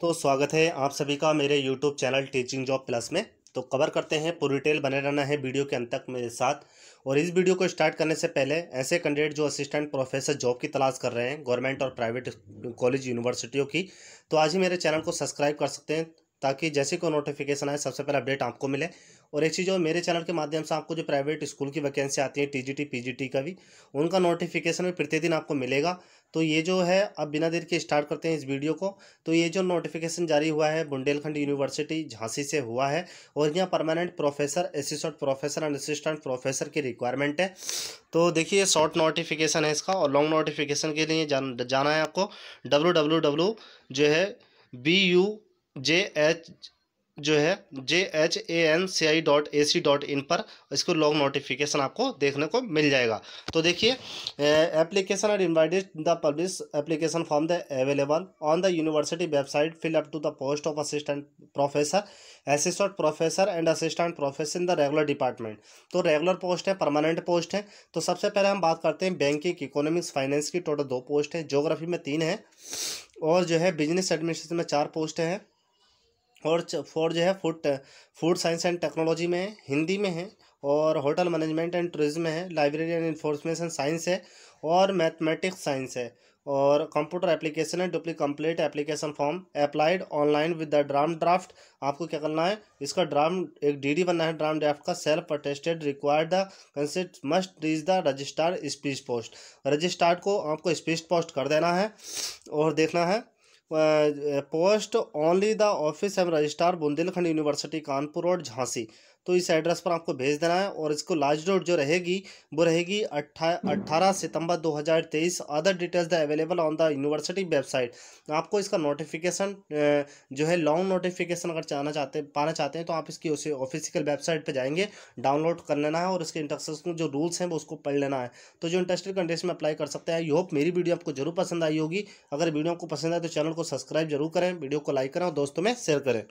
तो स्वागत है आप सभी का मेरे YouTube channel teaching job plus में तो कवर करते हैं पूरी डिटेल बने रहना है वीडियो के अंत तक मेरे साथ और इस वीडियो को स्टार्ट करने से पहले ऐसे कैंडिडेट जो असिस्टेंट प्रोफेसर जॉब की तलाश कर रहे हैं गवर्नमेंट और प्राइवेट कॉलेज यूनिवर्सिटियों की तो आज ही मेरे चैनल को सब्सक्राइब कर सकते हैं ताकि जैसे कोई नोटिफिकेशन आए सबसे पहले अपडेट आपको मिले और एक चीज़ और मेरे चैनल के माध्यम से आपको जो प्राइवेट स्कूल की वैकेंसी आती है टीजीटी पीजीटी का भी उनका नोटिफिकेशन भी प्रतिदिन आपको मिलेगा तो ये जो है अब बिना देर के स्टार्ट करते हैं इस वीडियो को तो ये जो नोटिफिकेशन जारी हुआ है बुंदेलखंड यूनिवर्सिटी झांसी से हुआ है और यहाँ permanent professor assistant professor and assistant professor की रिक्वायरमेंट है तो देखिए शॉर्ट नोटिफिकेशन है इसका और लॉन्ग नोटिफिकेशन के लिए जान, जाना है आपको डब्ल्यू जो है बी यू जे एच जो है J H A N C I dot A C dot in पर इसको लॉग नोटिफिकेशन आपको देखने को मिल जाएगा तो देखिए application are invited the publish application form the available on the university website fill up to the post of assistant professor assistant professor and assistant professor in the regular department तो regular post है permanent post है तो सबसे पहले हम बात करते हैं बैंकिंग इकोनॉमिक्स फाइनेंस की टोटल दो पोस्ट हैं जोग्राफी में तीन है और जो है बिजनेस एडमिनिस्ट्रेशन में चार पोस्ट हैं और फोर जो है food food science and technology में है हिंदी में है और होटल मैनेजमेंट एंड टूरिज्म में है लाइब्रेरी एंड इन्फॉर्मेशन साइंस है और मैथमेटिक्स साइंस है और कंप्यूटर एप्लीकेशन है duly complete application form applied online with the dram draft आपको क्या करना है इसका ड्राम एक डीडी बनना है ड्राम ड्राफ्ट का self attested required the consist must reach the registered speed post registered को आपको स्पीच पोस्ट कर देना है और देखना है पोस्ट ओनली द ऑफिस एवं रजिस्ट्रार बुंदेलखंड यूनिवर्सिटी कानपुर और झांसी तो इस एड्रेस पर आपको भेज देना है और इसको लास्ट डेट जो रहेगी वो रहेगी अट्ठा हम्म। अट्ठारह सितंबर 2023 other details the available on the university website आपको इसका नोटिफिकेशन जो है लॉन्ग नोटिफिकेशन अगर चाहना चाहते पाना चाहते हैं तो आप इसकी उसे ऑफिसिकल वेबसाइट पर जाएंगे डाउनलोड कर लेना है और इसके इंटरसेशन जो रूल्स हैं वो उसको पढ़ लेना है तो जो इंटरेस्टेड कंडीशन में अप्लाई कर सकते हैं आई होप मेरी वीडियो आपको जरूर पसंद आई होगी अगर वीडियो आपको पसंद आए तो चैनल को सब्सक्राइब जरूर करें वीडियो को लाइक करें और दोस्तों में शेयर करें